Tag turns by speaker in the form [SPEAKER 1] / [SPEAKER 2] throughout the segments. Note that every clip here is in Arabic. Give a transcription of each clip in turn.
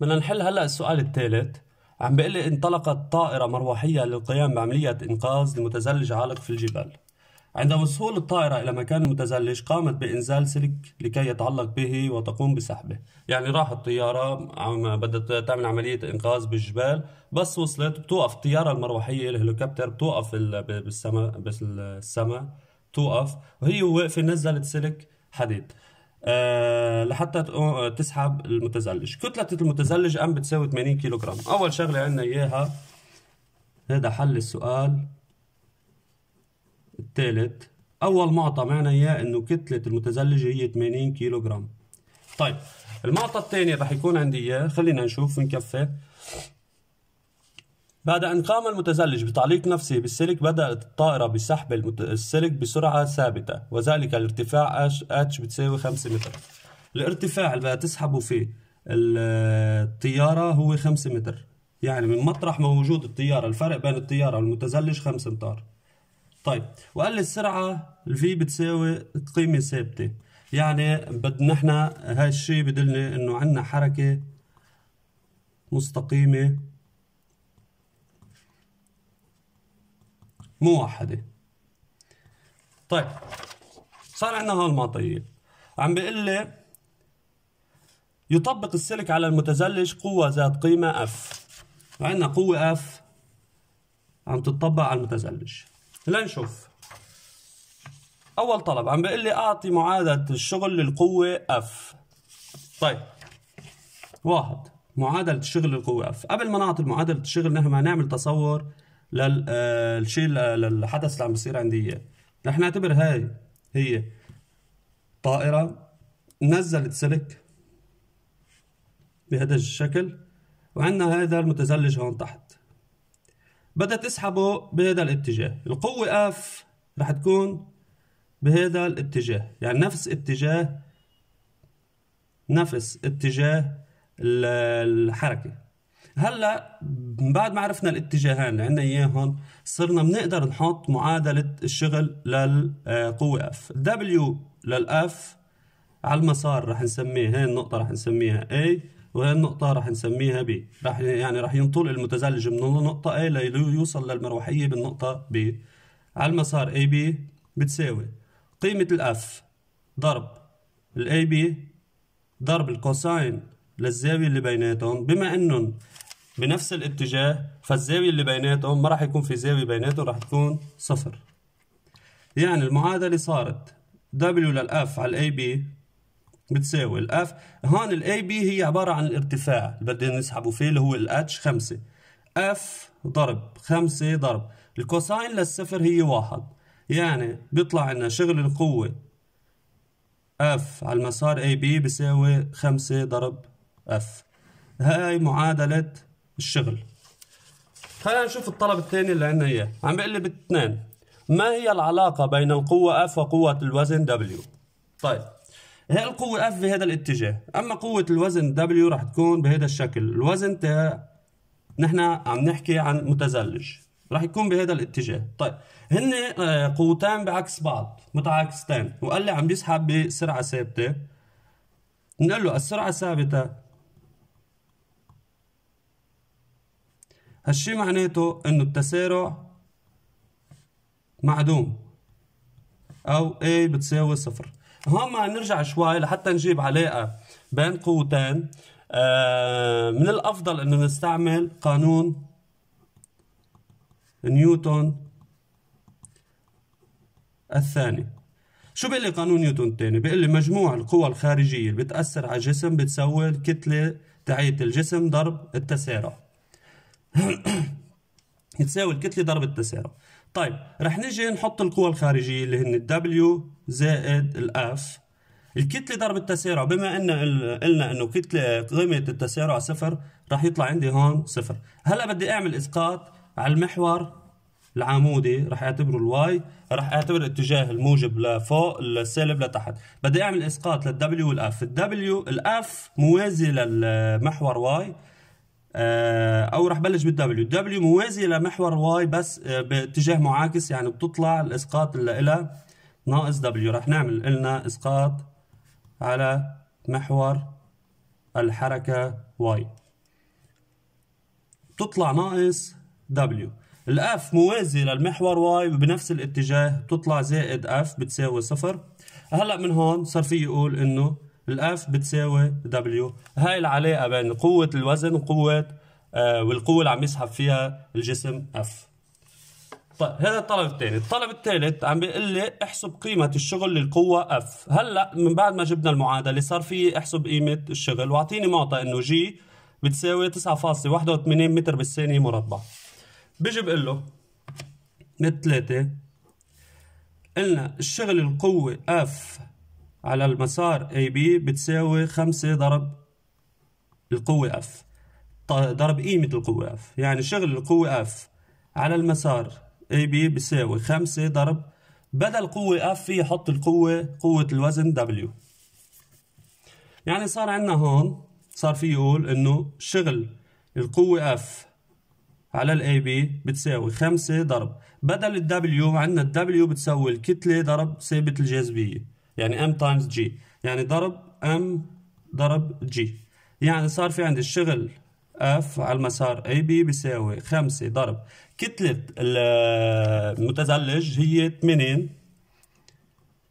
[SPEAKER 1] بدنا نحل هلا السؤال الثالث عم بيقول لي انطلقت طائرة مروحية للقيام بعملية إنقاذ لمتزلج عالق في الجبال عند وصول الطائرة إلى مكان المتزلج قامت بإنزال سلك لكي يتعلق به وتقوم بسحبه يعني راح الطيارة عم بدها تعمل عملية إنقاذ بالجبال بس وصلت بتوقف الطيارة المروحية الهليكوبتر بتوقف بالسماء بالسماء بتوقف وهي واقفة نزلت سلك حديد آه، لحتى تسحب المتزلج كتلة المتزلج أم بتساوي 80 كيلوغرام أول شغلة عندنا إياها هذا حل السؤال الثالث أول معطى معنا إياه إنه كتلة المتزلج هي 80 كيلوغرام طيب المعطى الثاني رح يكون عندي إياه خلينا نشوف ونكفي بعد أن قام المتزلج بتعليق نفسه بالسلك بدأت الطائرة بسحب السلك بسرعة ثابتة وذلك الارتفاع اتش H بتساوي 5 متر الارتفاع اللي بدها تسحبه فيه الطيارة هو 5 متر يعني من مطرح ما وجود الطيارة الفرق بين الطيارة والمتزلج 5 أمتار طيب وقال لي السرعة الفي بتساوي قيمة ثابتة يعني بدنا نحن هالشي بدلنا انه عندنا حركة مستقيمة موحده طيب صار عندنا هالمعطيات عم بيقول لي يطبق السلك على المتزلج قوة ذات قيمة F عندنا قوة F عم تطبق على المتزلج لنشوف أول طلب عم بيقول لي أعطي معادلة الشغل للقوة F طيب واحد معادلة الشغل للقوة F قبل ما نعطي معادلة الشغل نحن نعمل تصور آه، للشيء للحدث اللي عم بيصير عندي اياه رح نعتبر هاي هي طائره نزلت سلك بهذا الشكل وعندنا هذا المتزلج هون تحت بدها تسحبه بهذا الاتجاه القوة اف رح تكون بهذا الاتجاه يعني نفس اتجاه نفس اتجاه الحركة هلا بعد ما عرفنا الاتجاهين اللي عندنا اياهم صرنا بنقدر نحط معادله الشغل للقوه آه، اف دبليو للاف على المسار رح نسميه هاي النقطه رح نسميها A وهي النقطة رح نسميها B رح يعني رح ينطلق المتزلج من النقطة A ليوصل للمروحية بالنقطة B على المسار AB بتساوي قيمة الأف ضرب الأي بي ضرب الكوساين للزاوية اللي بيناتهم بما انهم بنفس الاتجاه فالزاوية اللي بيناتهم ما راح يكون في زاوية بيناتهم راح تكون صفر يعني المعادلة صارت W للاف على الاي بي بتساوي الاف هون الاي بي هي عبارة عن الارتفاع اللي بدنا نسحبه فيه اللي هو الاتش 5 اف ضرب 5 ضرب الكوساين للصفر هي واحد يعني بيطلع عنا شغل القوة اف على المسار اي بي بيساوي 5 ضرب اف هاي معادلة الشغل خلينا نشوف الطلب الثاني اللي عندنا اياه عم لي باثنين ما هي العلاقة بين القوة F وقوة الوزن W طيب هي القوة F بهذا الاتجاه أما قوة الوزن W رح تكون بهذا الشكل الوزن تاع نحن عم نحكي عن متزلج رح يكون بهذا الاتجاه طيب هن آه، قوتان بعكس بعض متعاكستان وقال لي عم بيسحب بسرعة ثابتة نقول له السرعة الثابتة هالشي معناته انه التسارع معدوم او A بتساوي صفر هون ما نرجع شوي لحتى نجيب علاقة بين قوتين آه، من الافضل انه نستعمل قانون نيوتن الثاني شو بيقول لي قانون نيوتن الثاني بيقول لي مجموع القوى الخارجيه اللي بتاثر على الجسم بتساوي الكتله تاعية الجسم ضرب التسارع يتساوي الكتله ضرب التسارع طيب رح نجي نحط القوى الخارجيه اللي هن الدبليو زائد الاف الكتله ضرب التسارع بما ان قلنا انه كتله قيمه التسارع صفر رح يطلع عندي هون صفر هلا بدي اعمل اسقاط على المحور العمودي رح اعتبره الواي رح اعتبر اتجاه الموجب لفوق السالب لتحت بدي اعمل اسقاط للدبليو والاف الدبليو الاف موازي للمحور واي او رح بلش بالدبليو الدبليو موازيه لمحور واي بس آه، باتجاه معاكس يعني بتطلع الاسقاط اللي لها ناقص دبليو رح نعمل لنا اسقاط على محور الحركه واي بتطلع ناقص دبليو الاف موازي للمحور واي بنفس الاتجاه بتطلع زائد اف بتساوي صفر هلا من هون صار في يقول انه الاف بتساوي دبليو هاي العلاقه بين قوه الوزن وقوه آه، والقوه اللي عم يسحب فيها الجسم اف طيب هذا الطلب الثاني الطلب الثالث عم بيقول لي احسب قيمه الشغل للقوه اف هلا من بعد ما جبنا المعادله صار في احسب قيمه الشغل واعطيني معطى انه جي بتساوي 9.81 متر بالثانيه مربع بيجي بقول له من 3 قلنا الشغل القوه اف على المسار اي بي بتساوي 5 ضرب القوه اف ضرب قيمة e القوة اف يعني شغل القوة اف على المسار AB بيساوي خمسة ضرب بدل قوة اف يحط القوة قوة الوزن W يعني صار عندنا هون صار في يقول انه شغل القوة اف على الـ AB بتساوي 5 ضرب بدل W عندنا W بتساوي الكتلة ضرب ثابت الجاذبية يعني M تايمز G يعني ضرب M ضرب G يعني صار في عندي الشغل اف على المسار اي بي بيساوي 5 ضرب كتلة المتزلج هي 80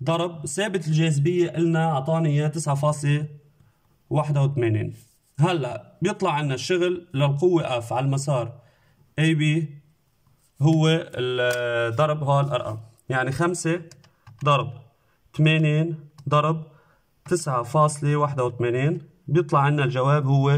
[SPEAKER 1] ضرب ثابت الجاذبية قلنا أعطاني إياه 9.81 هلا بيطلع عنا الشغل للقوة اف على المسار اي بي هو ضرب الارقام يعني 5 ضرب 80 ضرب 9.81 بيطلع عنا الجواب هو